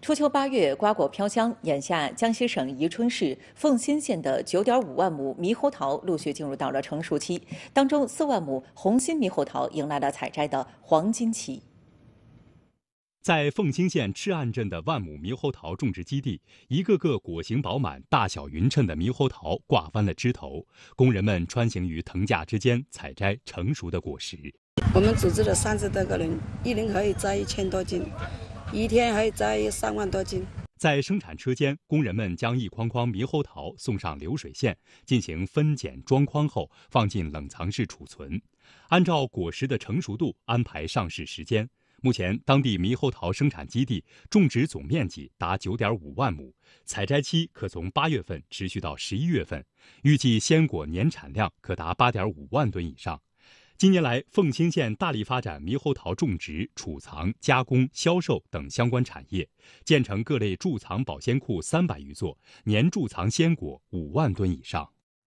初秋八月，瓜果飘香。眼下，江西省宜春市奉新县的9.5万亩猕猴桃陆续进入到了成熟期，当中四万亩红心猕猴桃迎来了采摘的黄金期。在奉新县赤岸镇的万亩猕猴桃种植基地，一个个果形饱满、大小匀称的猕猴桃挂翻了枝头，工人们穿行于藤架之间，采摘成熟的果实。我们组织了三十多个人，一人可以摘一千多斤。一天还摘三万多斤。在生产车间，工人们将一筐筐猕猴桃送上流水线，进行分拣装筐后，放进冷藏室储存，按照果实的成熟度安排上市时间。目前，当地猕猴桃生产基地种植总面积达九点五万亩，采摘期可从八月份持续到十一月份，预计鲜果年产量可达八点五万吨以上。近年来，奉新县大力发展猕猴桃种植、储藏、加工、销售等相关产业，建成各类贮藏保鲜库三百余座，年贮藏鲜果五万吨以上。